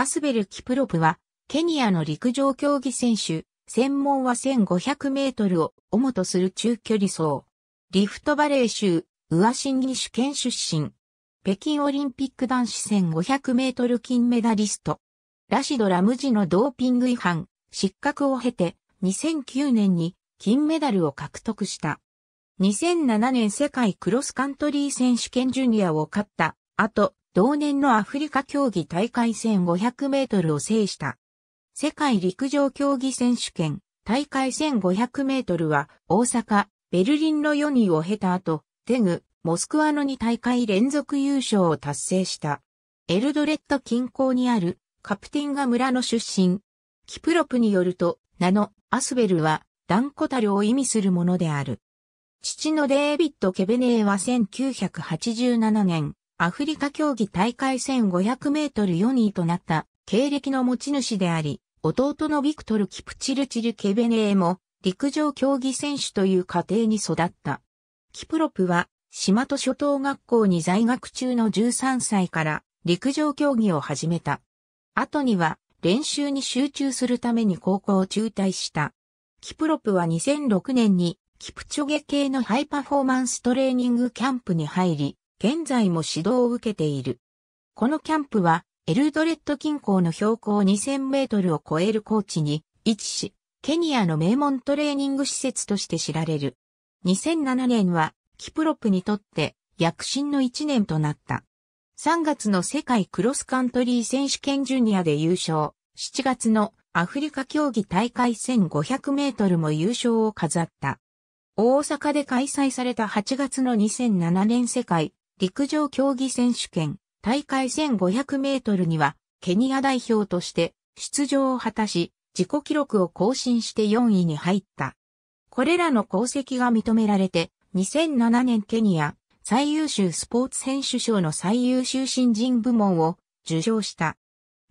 アスベル・キプロプは、ケニアの陸上競技選手、専門は1500メートルを主とする中距離走。リフトバレー州、ウアシンギ主県出身。北京オリンピック男子1500メートル金メダリスト。ラシド・ラムジのドーピング違反、失格を経て、2009年に金メダルを獲得した。2007年世界クロスカントリー選手権ジュニアを勝った後、同年のアフリカ競技大会1500メートルを制した。世界陸上競技選手権大会1500メートルは大阪、ベルリンの4人を経た後、テグ、モスクワの2大会連続優勝を達成した。エルドレッド近郊にあるカプティンガ村の出身。キプロプによると、名のアスベルは断固たるを意味するものである。父のデービッド・ケベネーは1987年、アフリカ競技大会1500メートル4位となった経歴の持ち主であり、弟のビクトル・キプチルチル・ケベネエも陸上競技選手という家庭に育った。キプロプは、島と諸島学校に在学中の13歳から陸上競技を始めた。後には練習に集中するために高校を中退した。キプロプは2006年にキプチョゲ系のハイパフォーマンストレーニングキャンプに入り、現在も指導を受けている。このキャンプは、エルドレッド近郊の標高2000メートルを超える高地に位置し、ケニアの名門トレーニング施設として知られる。2007年は、キプロプにとって躍進の1年となった。3月の世界クロスカントリー選手権ジュニアで優勝、7月のアフリカ競技大会1500メートルも優勝を飾った。大阪で開催された8月の2007年世界陸上競技選手権大会1500メートルにはケニア代表として出場を果たし、自己記録を更新して4位に入った。これらの功績が認められて、2007年ケニア最優秀スポーツ選手賞の最優秀新人部門を受賞した。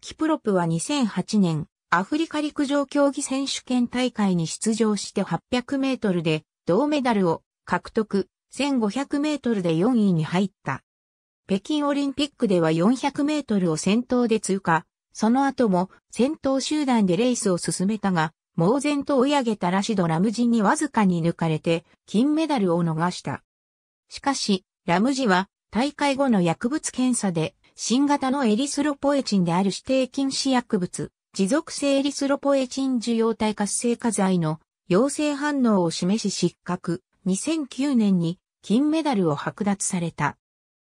キプロプは2008年、アフリカ陸上競技選手権大会に出場して800メートルで銅メダルを獲得。1500メートルで4位に入った。北京オリンピックでは400メートルを先頭で通過。その後も先頭集団でレースを進めたが、猛然と追い上げたラシド・ラムジにわずかに抜かれて金メダルを逃した。しかし、ラムジは大会後の薬物検査で新型のエリスロポエチンである指定禁止薬物、持続性エリスロポエチン受容体活性化剤の陽性反応を示し失格。2009年に金メダルを剥奪された。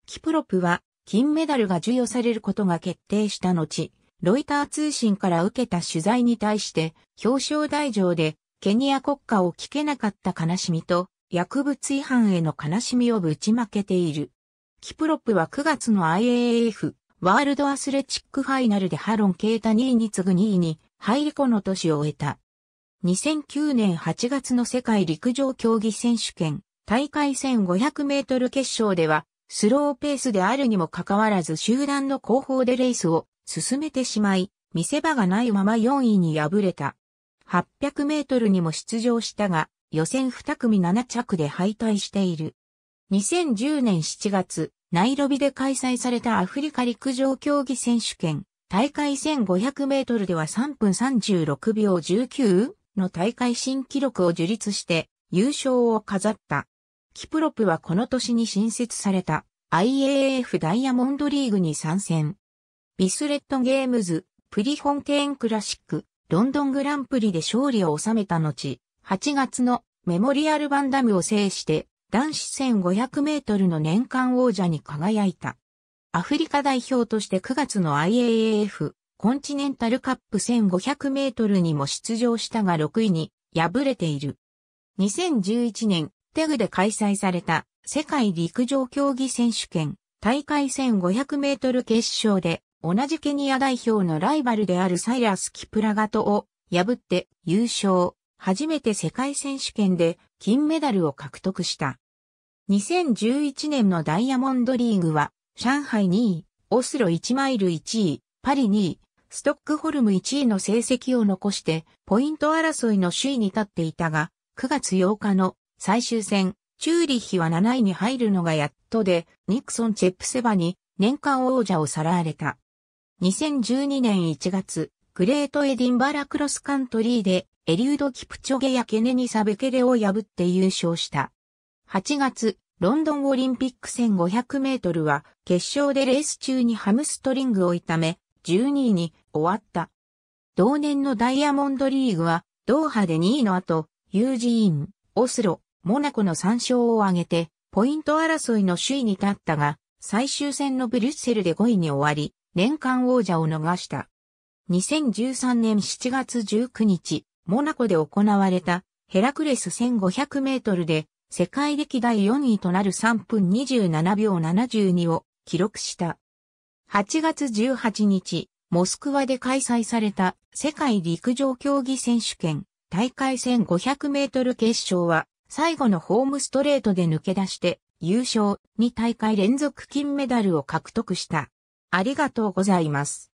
キプロプは金メダルが授与されることが決定した後、ロイター通信から受けた取材に対して表彰台上でケニア国家を聞けなかった悲しみと薬物違反への悲しみをぶちまけている。キプロップは9月の IAAF ワールドアスレチックファイナルでハロン・ケータ2位に次ぐ2位に入り子の年を終えた。2009年8月の世界陸上競技選手権大会1500メートル決勝ではスローペースであるにもかかわらず集団の後方でレースを進めてしまい、見せ場がないまま4位に敗れた。800メートルにも出場したが、予選2組7着で敗退している。2010年7月、ナイロビで開催されたアフリカ陸上競技選手権、大会1500メートルでは3分36秒19の大会新記録を樹立して優勝を飾った。キプロプはこの年に新設された IAF ダイヤモンドリーグに参戦。ビスレットゲームズ、プリフォンテーンクラシック、ロンドングランプリで勝利を収めた後、8月のメモリアルバンダムを制して男子1500メートルの年間王者に輝いた。アフリカ代表として9月の IAF コンチネンタルカップ1500メートルにも出場したが6位に敗れている。2011年、テグで開催された世界陸上競技選手権大会1500メートル決勝で同じケニア代表のライバルであるサイラス・キプラガトを破って優勝。初めて世界選手権で金メダルを獲得した。2011年のダイヤモンドリーグは、上海2位、オスロ1マイル1位、パリ2位、ストックホルム1位の成績を残して、ポイント争いの首位に立っていたが、9月8日の最終戦、チューリッヒは7位に入るのがやっとで、ニクソン・チェップセバに年間王者をさらわれた。2012年1月、グレート・エディンバラクロスカントリーで、エリュード・キプチョゲやケネニサ・ベケレを破って優勝した。8月、ロンドンオリンピック1500メートルは、決勝でレース中にハムストリングを痛め、12位に終わった。同年のダイヤモンドリーグは、ドーハで2位の後、ユージーン、オスロ、モナコの3勝を挙げて、ポイント争いの首位に立ったが、最終戦のブリュッセルで5位に終わり、年間王者を逃した。2013年7月19日、モナコで行われたヘラクレス1500メートルで世界歴代4位となる3分27秒72を記録した。8月18日、モスクワで開催された世界陸上競技選手権大会1500メートル決勝は最後のホームストレートで抜け出して優勝2大会連続金メダルを獲得した。ありがとうございます。